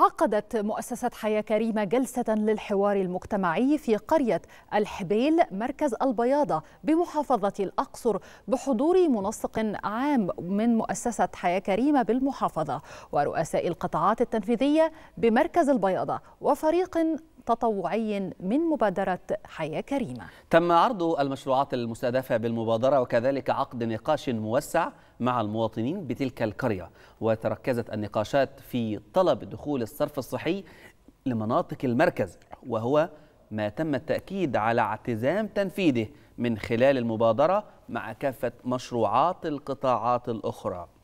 عقدت مؤسسة حياة كريمة جلسة للحوار المجتمعي في قرية الحبيل مركز البياضة بمحافظة الأقصر بحضور منسق عام من مؤسسة حياة كريمة بالمحافظة ورؤساء القطاعات التنفيذية بمركز البياضة وفريق تطوعي من مبادرة حياة كريمة تم عرض المشروعات المستهدفة بالمبادرة وكذلك عقد نقاش موسع مع المواطنين بتلك القرية وتركزت النقاشات في طلب دخول الصرف الصحي لمناطق المركز وهو ما تم التأكيد على اعتزام تنفيذه من خلال المبادرة مع كافة مشروعات القطاعات الأخرى